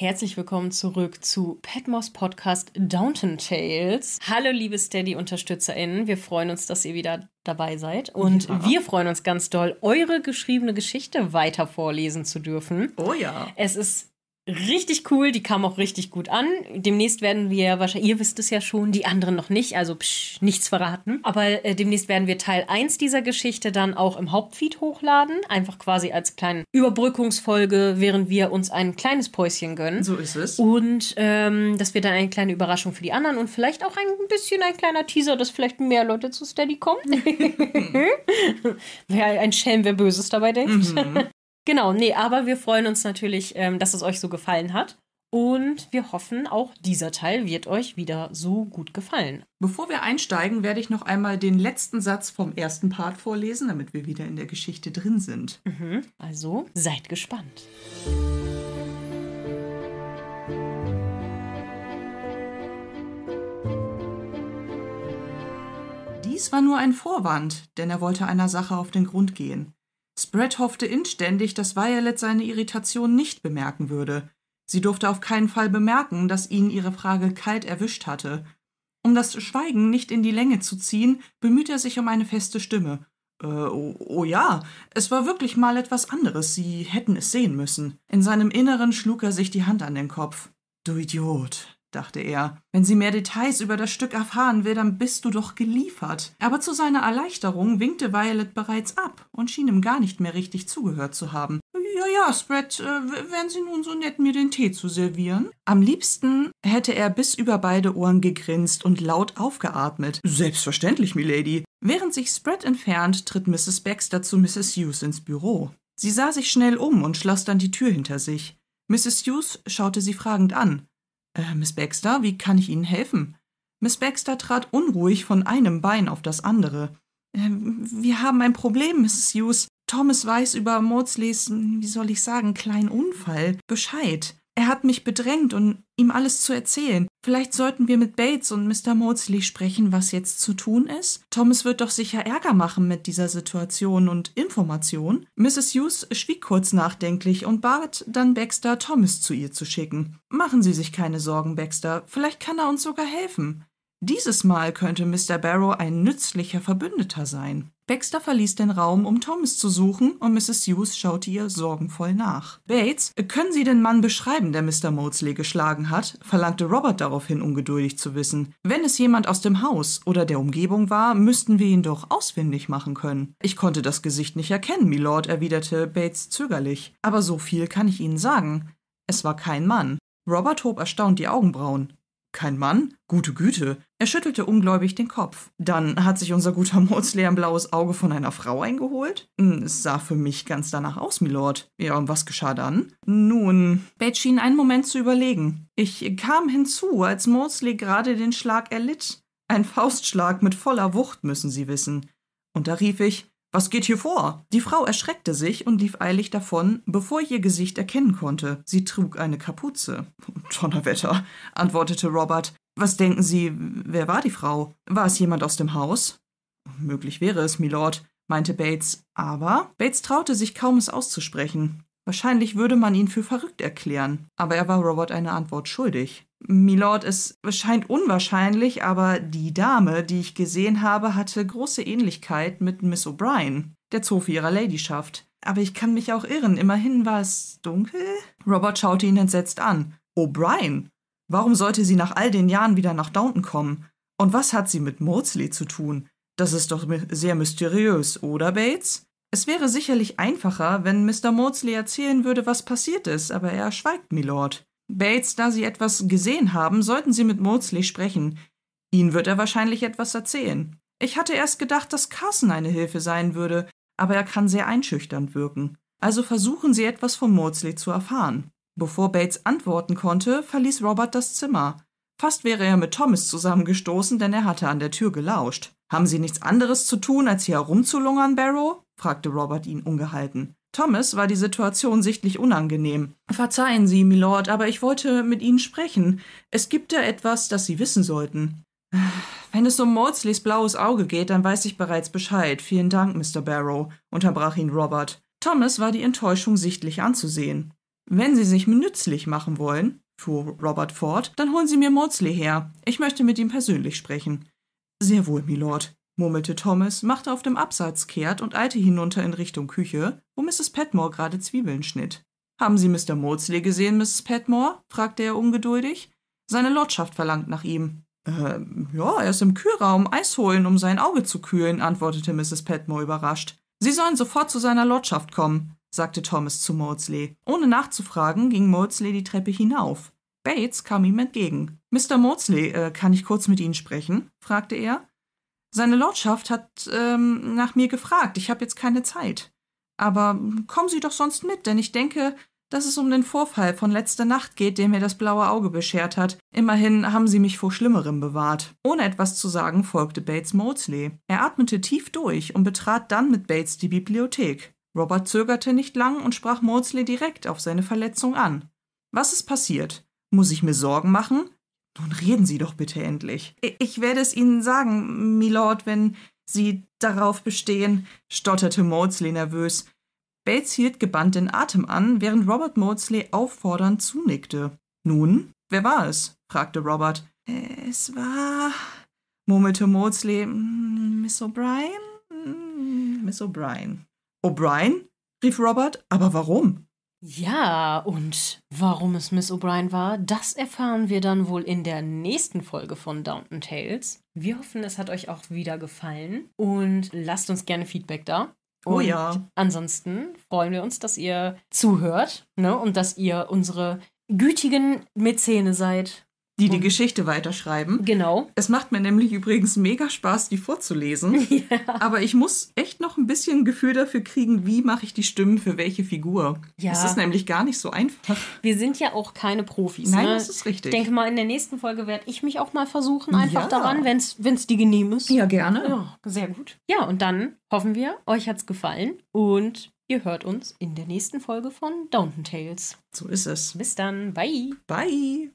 Herzlich willkommen zurück zu Petmos Podcast Downton Tales. Hallo, liebe Steady-UnterstützerInnen. Wir freuen uns, dass ihr wieder dabei seid. Und ja. wir freuen uns ganz doll, eure geschriebene Geschichte weiter vorlesen zu dürfen. Oh ja. Es ist richtig cool, die kam auch richtig gut an. Demnächst werden wir wahrscheinlich, ihr wisst es ja schon, die anderen noch nicht, also psch, nichts verraten. Aber äh, demnächst werden wir Teil 1 dieser Geschichte dann auch im Hauptfeed hochladen, einfach quasi als kleine Überbrückungsfolge, während wir uns ein kleines Päuschen gönnen. So ist es. Und ähm, das wird dann eine kleine Überraschung für die anderen und vielleicht auch ein bisschen ein kleiner Teaser, dass vielleicht mehr Leute zu Steady kommen. Wäre mhm. ein Schelm, wer Böses dabei denkt. Mhm. Genau, nee, aber wir freuen uns natürlich, ähm, dass es euch so gefallen hat. Und wir hoffen, auch dieser Teil wird euch wieder so gut gefallen. Bevor wir einsteigen, werde ich noch einmal den letzten Satz vom ersten Part vorlesen, damit wir wieder in der Geschichte drin sind. Mhm. Also seid gespannt. Dies war nur ein Vorwand, denn er wollte einer Sache auf den Grund gehen. Spread hoffte inständig, dass Violet seine Irritation nicht bemerken würde. Sie durfte auf keinen Fall bemerken, dass ihn ihre Frage kalt erwischt hatte. Um das Schweigen nicht in die Länge zu ziehen, bemühte er sich um eine feste Stimme. Äh, oh, oh ja, es war wirklich mal etwas anderes, Sie hätten es sehen müssen. In seinem Inneren schlug er sich die Hand an den Kopf. Du Idiot, dachte er. Wenn sie mehr Details über das Stück erfahren will, dann bist du doch geliefert. Aber zu seiner Erleichterung winkte Violet bereits ab und schien ihm gar nicht mehr richtig zugehört zu haben. Ja, ja, Spread, äh, wären Sie nun so nett, mir den Tee zu servieren? Am liebsten hätte er bis über beide Ohren gegrinst und laut aufgeatmet. Selbstverständlich, Milady. Während sich Spread entfernt, tritt Mrs. Baxter zu Mrs. Hughes ins Büro. Sie sah sich schnell um und schloss dann die Tür hinter sich. Mrs. Hughes schaute sie fragend an. Äh, Miss Baxter, wie kann ich Ihnen helfen? Miss Baxter trat unruhig von einem Bein auf das andere. Äh, wir haben ein Problem, Mrs. Hughes. Thomas weiß über Maudsleys, hm, wie soll ich sagen, kleinen Unfall Bescheid. Er hat mich bedrängt und ihm alles zu erzählen. Vielleicht sollten wir mit Bates und Mr. Maudsley sprechen, was jetzt zu tun ist. Thomas wird doch sicher Ärger machen mit dieser Situation und Information. Mrs. Hughes schwieg kurz nachdenklich und bat dann Baxter, Thomas zu ihr zu schicken. Machen Sie sich keine Sorgen, Baxter. Vielleicht kann er uns sogar helfen. Dieses Mal könnte Mr. Barrow ein nützlicher Verbündeter sein. Baxter verließ den Raum, um Thomas zu suchen, und Mrs. Hughes schaute ihr sorgenvoll nach. Bates, können Sie den Mann beschreiben, der Mr. Maudsley geschlagen hat? verlangte Robert daraufhin ungeduldig zu wissen. Wenn es jemand aus dem Haus oder der Umgebung war, müssten wir ihn doch ausfindig machen können. Ich konnte das Gesicht nicht erkennen, Milord, erwiderte Bates zögerlich. Aber so viel kann ich Ihnen sagen. Es war kein Mann. Robert hob erstaunt die Augenbrauen. Kein Mann? Gute Güte. Er schüttelte ungläubig den Kopf. Dann hat sich unser guter Mozley ein blaues Auge von einer Frau eingeholt? Hm, es sah für mich ganz danach aus, Milord. Ja, und was geschah dann? Nun, Beth schien einen Moment zu überlegen. Ich kam hinzu, als Mozley gerade den Schlag erlitt. Ein Faustschlag mit voller Wucht, müssen Sie wissen. Und da rief ich, was geht hier vor? Die Frau erschreckte sich und lief eilig davon, bevor ich ihr Gesicht erkennen konnte. Sie trug eine Kapuze. Donnerwetter, antwortete Robert. Was denken Sie, wer war die Frau? War es jemand aus dem Haus? Möglich wäre es, Milord, meinte Bates, aber Bates traute sich kaum es auszusprechen. Wahrscheinlich würde man ihn für verrückt erklären, aber er war Robert eine Antwort schuldig. Milord, es scheint unwahrscheinlich, aber die Dame, die ich gesehen habe, hatte große Ähnlichkeit mit Miss O'Brien, der Zofe ihrer Ladyschaft. Aber ich kann mich auch irren, immerhin war es dunkel? Robert schaute ihn entsetzt an. O'Brien? Warum sollte sie nach all den Jahren wieder nach Downton kommen? Und was hat sie mit Maudsley zu tun? Das ist doch sehr mysteriös, oder, Bates? Es wäre sicherlich einfacher, wenn Mr. Maudsley erzählen würde, was passiert ist, aber er schweigt, Milord. Bates, da sie etwas gesehen haben, sollten sie mit Maudsley sprechen. Ihnen wird er wahrscheinlich etwas erzählen. Ich hatte erst gedacht, dass Carson eine Hilfe sein würde, aber er kann sehr einschüchternd wirken. Also versuchen Sie etwas von Maudsley zu erfahren. Bevor Bates antworten konnte, verließ Robert das Zimmer. Fast wäre er mit Thomas zusammengestoßen, denn er hatte an der Tür gelauscht. Haben Sie nichts anderes zu tun, als hier herumzulungern, Barrow? fragte Robert ihn ungehalten. Thomas war die Situation sichtlich unangenehm. Verzeihen Sie, Milord, aber ich wollte mit Ihnen sprechen. Es gibt da etwas, das Sie wissen sollten. Wenn es um Maudsleys blaues Auge geht, dann weiß ich bereits Bescheid. Vielen Dank, Mr. Barrow, unterbrach ihn Robert. Thomas war die Enttäuschung sichtlich anzusehen. Wenn Sie sich nützlich machen wollen, fuhr Robert fort, dann holen Sie mir Maudsley her. Ich möchte mit ihm persönlich sprechen. Sehr wohl, Milord murmelte Thomas, machte auf dem Absatz kehrt und eilte hinunter in Richtung Küche, wo Mrs. Petmore gerade Zwiebeln schnitt. Haben Sie Mr. Maudsley gesehen, Mrs. Petmore? fragte er ungeduldig. Seine Lordschaft verlangt nach ihm. Äh, ja, er ist im Kühlraum Eis holen, um sein Auge zu kühlen, antwortete Mrs. Petmore überrascht. Sie sollen sofort zu seiner Lordschaft kommen, sagte Thomas zu Maudsley. Ohne nachzufragen ging Maudsley die Treppe hinauf. Bates kam ihm entgegen. Mr. Maudsley, äh, kann ich kurz mit Ihnen sprechen? fragte er. Seine Lordschaft hat ähm, nach mir gefragt. Ich habe jetzt keine Zeit. Aber kommen Sie doch sonst mit, denn ich denke, dass es um den Vorfall von letzter Nacht geht, der mir das blaue Auge beschert hat. Immerhin haben sie mich vor Schlimmerem bewahrt. Ohne etwas zu sagen, folgte Bates Maudsley. Er atmete tief durch und betrat dann mit Bates die Bibliothek. Robert zögerte nicht lang und sprach Maudsley direkt auf seine Verletzung an. Was ist passiert? Muss ich mir Sorgen machen? Nun reden Sie doch bitte endlich. Ich werde es Ihnen sagen, Milord, wenn Sie darauf bestehen, stotterte Maudsley nervös. Bates hielt gebannt den Atem an, während Robert Maudsley auffordernd zunickte. Nun, wer war es? fragte Robert. Es war, murmelte Maudsley, mm, Miss O'Brien? Mm, Miss O'Brien. O'Brien? rief Robert, aber warum? Ja, und warum es Miss O'Brien war, das erfahren wir dann wohl in der nächsten Folge von Downton Tales. Wir hoffen, es hat euch auch wieder gefallen und lasst uns gerne Feedback da. Oh und oh ja. Ansonsten freuen wir uns, dass ihr zuhört ne, und dass ihr unsere gütigen Mäzene seid die die Geschichte weiterschreiben. Genau. Es macht mir nämlich übrigens mega Spaß, die vorzulesen. Ja. Aber ich muss echt noch ein bisschen Gefühl dafür kriegen, wie mache ich die Stimmen für welche Figur. Ja. Es ist nämlich gar nicht so einfach. Wir sind ja auch keine Profis. Nein, ne? das ist richtig. Ich denke mal, in der nächsten Folge werde ich mich auch mal versuchen, einfach ja. daran, wenn es die genehm ist. Ja, gerne. Ja, sehr gut. Ja, und dann hoffen wir, euch hat es gefallen und Ihr hört uns in der nächsten Folge von Downton Tales. So ist es. Bis dann. Bye. Bye.